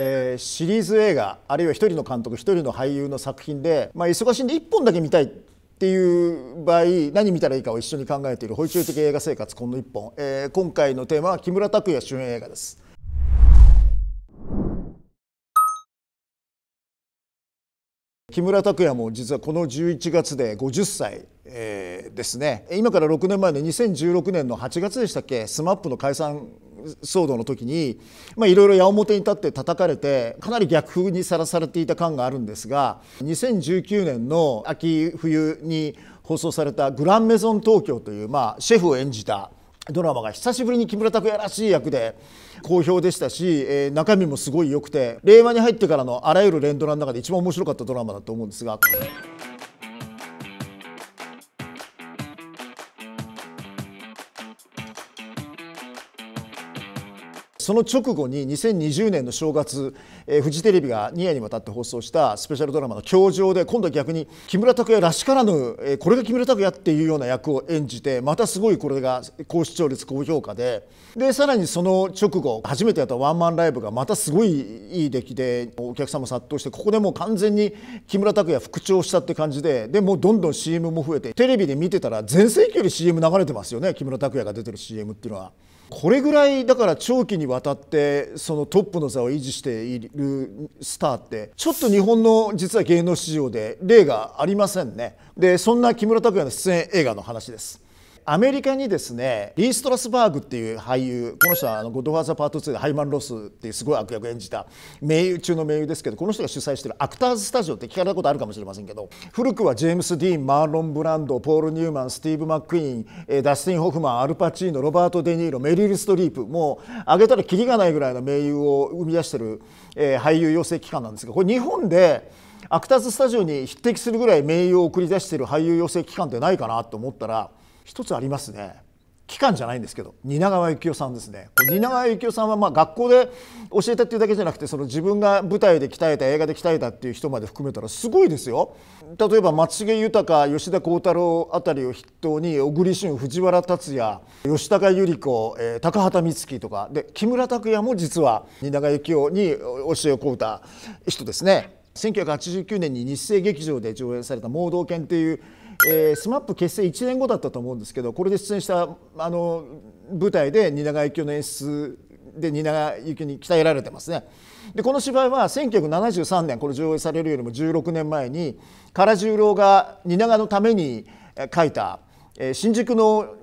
えー、シリーズ映画あるいは一人の監督一人の俳優の作品で、まあ、忙しいんで一本だけ見たいっていう場合何見たらいいかを一緒に考えている「保育的映画生活この一本」えー、今回のテーマは木村拓哉主演映画です。木村拓哉も実はこの11月で50歳、えー、ですね今から6年前の2016年の8月でしたっけ SMAP の解散騒動の時にいろいろ矢面に立って叩かれてかなり逆風にさらされていた感があるんですが2019年の秋冬に放送された「グランメゾン東京」という、まあ、シェフを演じたドラマが久しぶりに木村拓哉らしい役で好評でしたし、えー、中身もすごい良くて令和に入ってからのあらゆる連ドラの中で一番面白かったドラマだと思うんですが。その直後に2020年の正月、えー、フジテレビが2夜にわたって放送したスペシャルドラマの「教場」で今度は逆に木村拓哉らしからぬ、えー、これが木村拓哉っていうような役を演じてまたすごいこれが高視聴率高評価ででさらにその直後初めてやったワンマンライブがまたすごいいい出来でお客さんも殺到してここでもう完全に木村拓哉復調したって感じででもうどんどん CM も増えてテレビで見てたら全盛期より CM 流れてますよね木村拓哉が出てる CM っていうのは。これぐらいだから長期にわたってそのトップの座を維持しているスターってちょっと日本の実は芸能市場で例がありませんねでそんな木村拓哉の出演映画の話ですアメリカにですねリー・ストラスバーグっていう俳優この人はあの「ゴッドファーザーパート2」でハイマン・ロスっていうすごい悪役演じた名優中の名優ですけどこの人が主催してるアクターズスタジオって聞かれたことあるかもしれませんけど古くはジェームス・ディーンマーロン・ブランドポール・ニューマンスティーブ・マックイーンダスティン・ホフマンアルパチーノロバート・デ・ニーロメリル・ストリープもう挙げたらキリがないぐらいの名優を生み出してる、え俳優養成機関なんですけどこれ日本で。アクターズスタジオに匹敵するぐらい名誉を送り出している俳優養成機関ってないかなと思ったら一つありますね期間じゃないんですけど蜷川幸雄さんですね蜷川幸雄さんはまあ学校で教えたっていうだけじゃなくてその自分が舞台で鍛えた映画で鍛えたっていう人まで含めたらすごいですよ例えば松重豊吉田鋼太郎あたりを筆頭に小栗旬藤原竜也吉高由里子、えー、高畑充希とかで木村拓哉も実は蜷川幸雄に教えをこうた人ですね1989年に日生劇場で上演された「盲導犬」っていうえー、SMAP 結成1年後だったと思うんですけどこれで出演したあの舞台で蜷川幸雄の演出で蜷川幸雄に鍛えられてますね。でこの芝居は1973年これ上映されるよりも16年前に唐十郎が蜷川のために書いた、えー、新宿の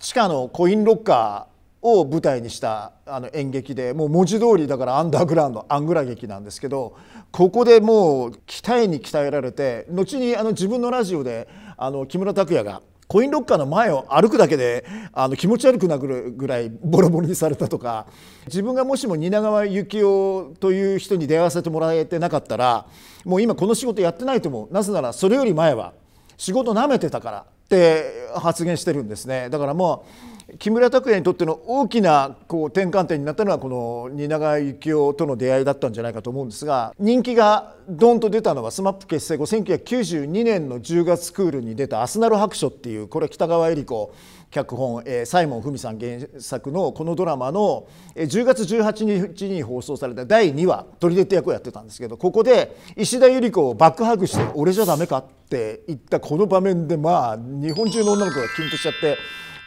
地下のコインロッカーを舞台にしたあの演劇でもう文字通りだからアンダーグラウンドアングラ劇なんですけどここでもう鍛えに鍛えられて後にあの自分のラジオであの木村拓哉がコインロッカーの前を歩くだけであの気持ち悪くなるぐらいボロボロにされたとか自分がもしも蜷川幸雄という人に出会わせてもらえてなかったらもう今この仕事やってないと思うなぜならそれより前は仕事なめてたからって発言してるんですねだからもう木村拓哉にとっての大きなこう転換点になったのはこの蜷川幸雄との出会いだったんじゃないかと思うんですが人気がドンと出たのは SMAP 結成後1992年の10月クールに出た「アスナル白書」っていうこれ北川恵理子脚本、えー、サイモン・フミさん原作のこのドラマの、えー、10月18日に放送された第2話取りって役をやってたんですけどここで石田ゆり子をバックハグして「俺じゃダメか?」って言ったこの場面でまあ日本中の女の子がキュンとしちゃって。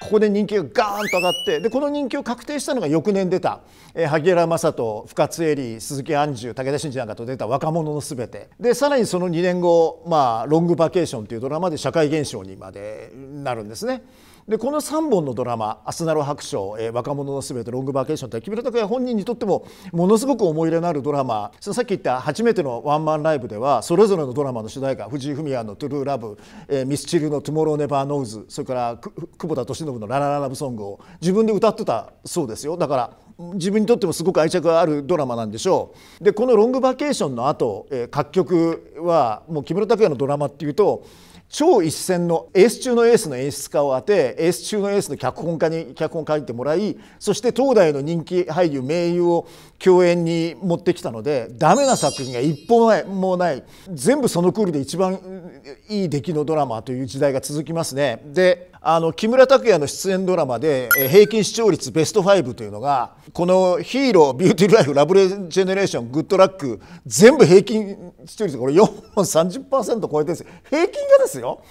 ここで人気がガーンと上がってでこの人気を確定したのが翌年出た、えー、萩原雅人深津絵里鈴木安住武田真治なんかと出た「若者のすべて」でさらにその2年後、まあ「ロングバケーション」というドラマで社会現象にまでなるんですね。でこの3本のドラマ「アスナロ白書」えー「若者のすべて」「ロングバーケーション」って木村拓哉本人にとってもものすごく思い入れのあるドラマさっき言った初めてのワンマンライブではそれぞれのドラマの主題歌藤井フミヤの「トゥルーラブ」えー、ミスチルの「トゥモローネバーノーズ」それから久保田利伸の「ララララブソング」を自分で歌ってたそうですよだから自分にとってもすごく愛着があるドラマなんでしょう。でこのロングバケーションの後、えー、各局はもう木村拓哉のドラマっていうと超一線のエース中のエースの演出家を当てエース中のエースの脚本家に脚本書いてもらいそして東大の人気俳優名優を共演に持ってきたのでダメな作品が一本もない全部そのクールで一番いい出来のドラマという時代が続きますね。であの木村拓哉の出演ドラマで平均視聴率ベスト5というのがこの「ヒーロービューティーライフラブレジェネレーショングッドラック」全部平均視聴率これ4本30%超えてるんですよ平均がですよ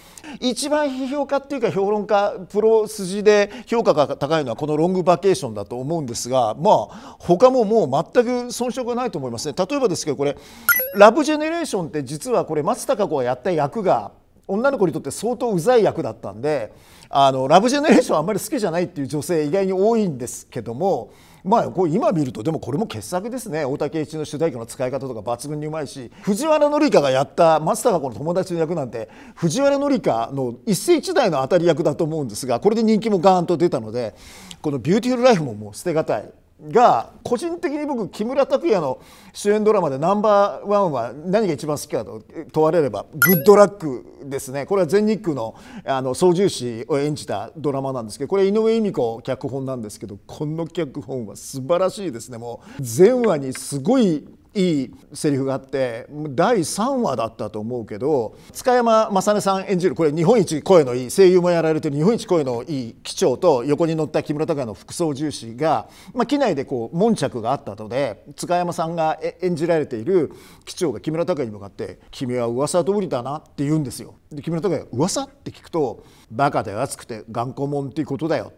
一番批評家っていうか評論家プロ筋で評価が高いのはこの「ロングバケーション」だと思うんですがまあ他ももう全く遜色がないと思いますね例えばですけどこれ「ラブジェネレーション」って実はこれ松たか子がやった役が女の子にとって相当うざい役だったんであのラブジェネレーションあんまり好きじゃないっていう女性意外に多いんですけども。まあ、こう今見るとでもこれも傑作ですね大竹一の主題歌の使い方とか抜群にうまいし藤原紀香がやった松たか子の友達の役なんて藤原紀香の一世一代の当たり役だと思うんですがこれで人気もガーンと出たのでこの「ビューティフルライフももう捨てがたいが個人的に僕木村拓哉の主演ドラマでナンバーワンは何が一番好きかと問われれば「グッドラック」ですねこれは全日空のあの操縦士を演じたドラマなんですけどこれ井上由美子脚本なんですけどこの脚本は素晴らしいですねもう全話にすごいいいセリフがあって第3話だったと思うけど塚山雅音さん演じるこれ日本一声のいい声優もやられてる日本一声のいい機長と横に乗った木村拓哉の副操縦士が、まあ、機内でこう悶着があったので塚山さんが演じられている機長が木村拓哉に向かって「君は噂通りだな」って言うんですよ。で木村拓哉噂?」って聞くと「バカで熱くて頑固者っていうことだよ」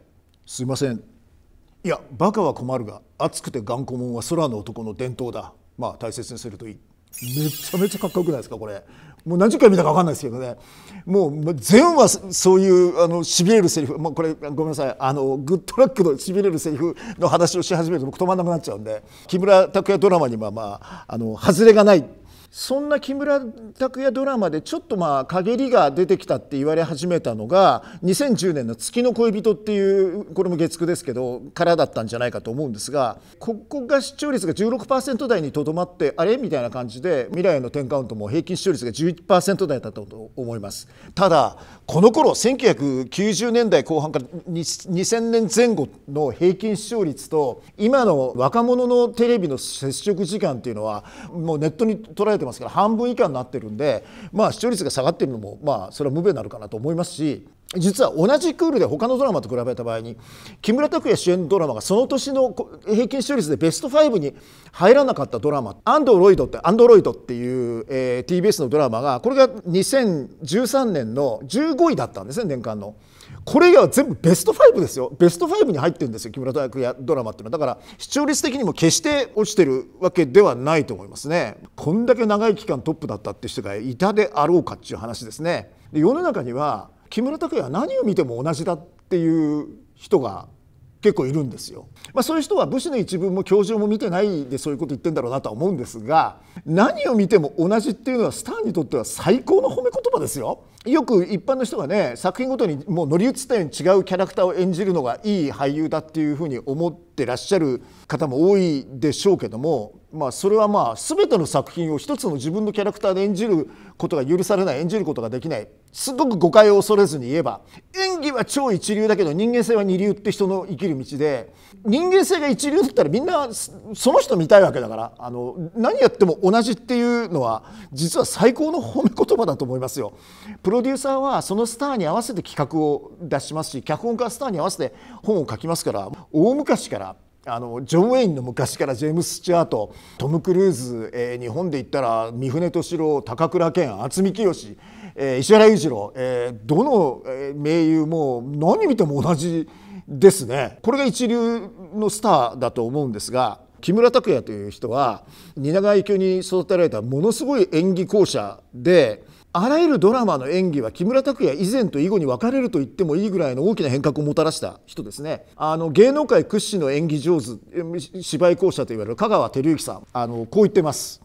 すいませんいやバカは困るが熱くて頑固者は空の男の伝統だまあ、大切にするといいめちゃめちゃかっこよくないですかこれもう何十回見たか分かんないですけどねもう全話そういうあのしびれるセリフ、まあ、これごめんなさいあのグッドラックのしびれるセリフの話をし始めると僕止まらなくなっちゃうんで木村拓哉ドラマにはまああの外れがないそんな木村拓哉ドラマでちょっとまあ陰りが出てきたって言われ始めたのが2010年の「月の恋人」っていうこれも月9ですけどからだったんじゃないかと思うんですがここが視聴率が16%台にとどまってあれみたいな感じで未来の10カウントも平均視聴率が11%台だったと思いますただこの頃1990年代後半から2000年前後の平均視聴率と今の若者のテレビの接触時間っていうのはもうネットに捉えててますから半分以下になってるんで、まあ、視聴率が下がってるのも、まあ、それは無べになるかなと思いますし実は同じクールで他のドラマと比べた場合に木村拓哉主演ドラマがその年の平均視聴率でベスト5に入らなかったドラマ「アンドロイド」って「アンドロイド」っていう、えー、TBS のドラマがこれが2013年の15位だったんですね年間の。これが全部ベスト5ですよベスト5に入ってるんですよ木村拓哉ドラマっていうのはだから視聴率的にも決して落ちてるわけではないと思いますねこんだけ長い期間トップだったって人がいたであろうかっていう話ですねで世の中には木村拓哉は何を見ても同じだっていう人が結構いるんですよ、まあ、そういう人は武士の一文も教授も見てないでそういうこと言ってんだろうなとは思うんですが何を見ても同じっていうのはスターにとっては最高の褒め言葉ですよよく一般の人がね作品ごとにもう乗り移ったように違うキャラクターを演じるのがいい俳優だっていうふうに思ってらっしゃる方も多いでしょうけども、まあ、それはまあ全ての作品を一つの自分のキャラクターで演じることが許されない演じることができないすごく誤解を恐れずに言えば演技は超一流だけど人間性は二流って人の生きる道で人間性が一流だったらみんなその人見たいわけだからあの何やっても同じっていうのは実は最高の褒め言葉だと思いますよ。プロロデューサーはそのスターに合わせて企画を出しますし脚本家はスターに合わせて本を書きますから大昔からあのジョン・ウェインの昔からジェームス・スチュアートトム・クルーズ、えー、日本で言ったら三船敏郎高倉健渥美清、えー、石原裕次郎、えー、どの、え名優も何見ても同じですねこれが一流のスターだと思うんですが木村拓哉という人は蜷川幸雄に育てられたものすごい演技校舎で。あらゆるドラマの演技は木村拓哉以前と以後に分かれると言ってもいいぐらいの大きな変革をもたらした人ですねあの芸能界屈指の演技上手芝居講者といわれる香川照之さんあのこう言ってます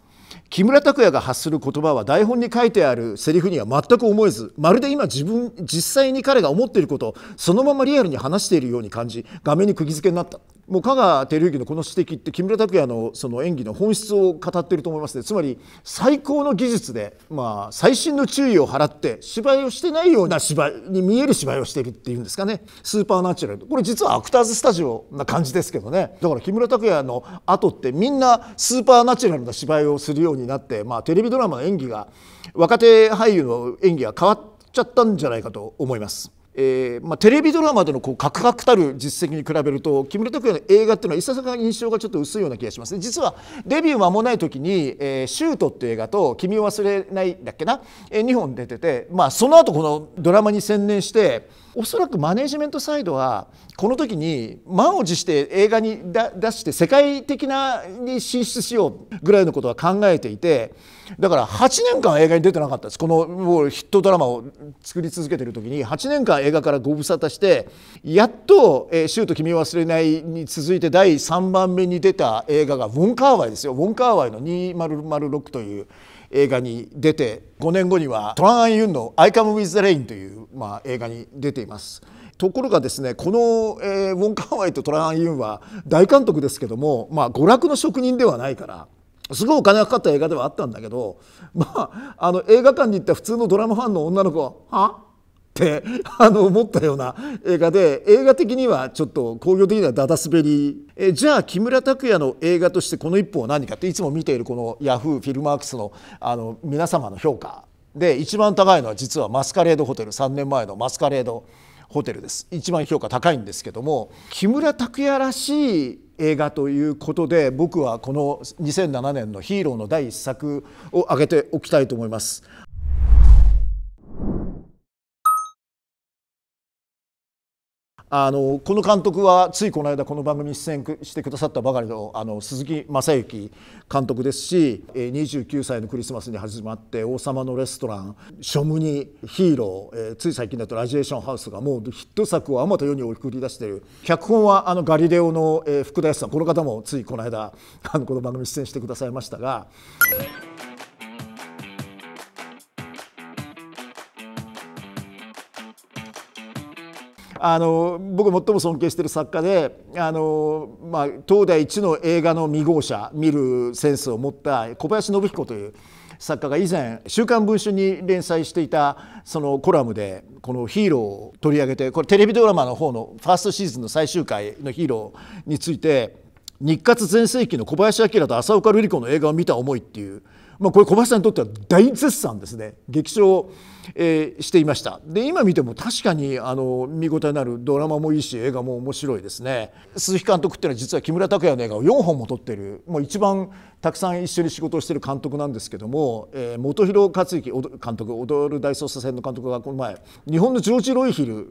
木村拓哉が発する言葉は台本に書いてあるセリフには全く思えずまるで今自分実際に彼が思っていることをそのままリアルに話しているように感じ画面に釘付けになったもう香川照之のこの指摘って木村拓哉のその演技の本質を語ってると思いますねつまり最高の技術で、まあ、最新の注意を払って芝居をしてないような芝居に見える芝居をしてるっていうんですかねスーパーナチュラルこれ実はアクターズスタジオな感じですけどねだから木村拓哉の後ってみんなスーパーナチュラルな芝居をするようになって、まあ、テレビドラマの演技が若手俳優の演技が変わっちゃったんじゃないかと思います。えーまあ、テレビドラマでのこうカクカクたる実績に比べると木村拓哉の映画っていうのはいささか印象がちょっと薄いような気がしますね実はデビュー間もない時に「えー、シュート」っていう映画と「君を忘れない」だっけな、えー、2本出てて、まあ、その後このドラマに専念しておそらくマネジメントサイドはこの時に満を持して映画に出して世界的なに進出しようぐらいのことは考えていて。だから8年間映画に出てなかったですこのもうヒットドラマを作り続けてる時に8年間映画からご無沙汰してやっと「えー、シュート君忘れない」に続いて第3番目に出た映画がウォン・カーワイですよウォン・カーワイの2006という映画に出て5年後にはトラン・アン・ユンの「アイカム・ウィズ・ r レイン」という、まあ、映画に出ています。ところがですねこの、えー、ウォン・カーワイとトラン・アン・ユンは大監督ですけども、まあ、娯楽の職人ではないからすごいお金がかかった映画ではあったんだけど、まあ、あの映画館に行った普通のドラマファンの女の子は「はってあの思ったような映画で映画的にはちょっと興行的にはだだ滑りえじゃあ木村拓哉の映画としてこの一本は何かっていつも見ているこのヤフーフィルマークスのあの皆様の評価で一番高いのは実はマスカレードホテル3年前のマスカレード。ホテルです一番評価高いんですけども木村拓哉らしい映画ということで僕はこの2007年の「ヒーロー」の第一作を挙げておきたいと思います。あのこの監督はついこの間この番組に出演してくださったばかりのあの鈴木雅之監督ですし29歳のクリスマスに始まって「王様のレストラン」「ショムニ」「ヒーロー」つい最近だと「ラジエーションハウス」がもうヒット作をあまた世に送り出している脚本はあのガリレオの、福田康さんこの方もついこの間あのこの番組に出演してくださいましたが。あの僕最も尊敬してる作家であの、まあ、東大一の映画の未号者見るセンスを持った小林信彦という作家が以前「週刊文春」に連載していたそのコラムでこのヒーローを取り上げてこれテレビドラマの方のファーストシーズンの最終回のヒーローについて日活全盛期の小林明と浅岡瑠璃子の映画を見た思いっていうまあ、これ小林さんにとっては大絶賛ですね激場えしていましたで今見ても確かにあの見応えのあるドラマもいいし映画も面白いですね鈴木監督っていうのは実は木村拓哉の映画を4本も撮ってるもう一番たくさん一緒に仕事をしてる監督なんですけども、えー、本廣克行監督「踊る大捜査線」の監督がこの前日本のジョージ・ロイヒル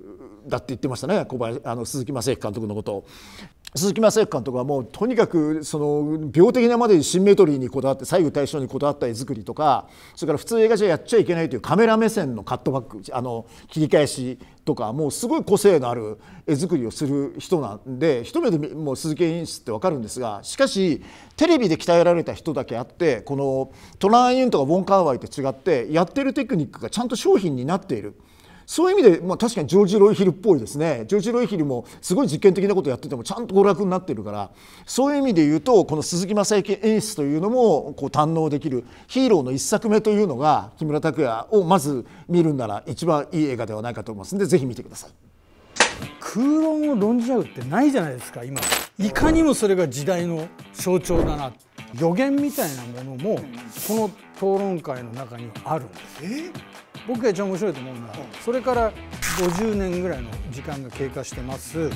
だって言ってましたね小林あの鈴木正行監督のことを。鈴木正幸監督はもうとにかくその病的なまでシンメトリーにこだわって左右対称にこだわった絵作りとかそれから普通映画じゃやっちゃいけないというカメラ目線のカットバックあの切り返しとかもうすごい個性のある絵作りをする人なんで一目でもう鈴木演出って分かるんですがしかしテレビで鍛えられた人だけあってこのトラン・ユンとかウォン・カーワイと違ってやってるテクニックがちゃんと商品になっている。そういう意味で、まあ、確かにジョージ・ロイヒルっぽいですねジョージ・ロイヒルもすごい実験的なことやっててもちゃんと娯楽になってるからそういう意味で言うとこの鈴木雅之演出というのもこう堪能できるヒーローの一作目というのが木村拓哉をまず見るんなら一番いい映画ではないかと思いますのでぜひ見てください。空論を論じ合うってないじゃないですか今いかにもそれが時代の象徴だな予言みたいなものもこの討論会の中にはあるんです。僕が一番面白いと思うのは、それから50年ぐらいの時間が経過してます。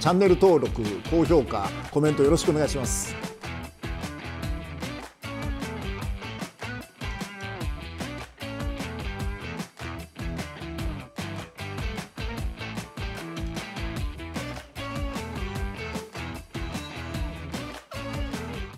チャンネル登録、高評価、コメントよろしくお願いします。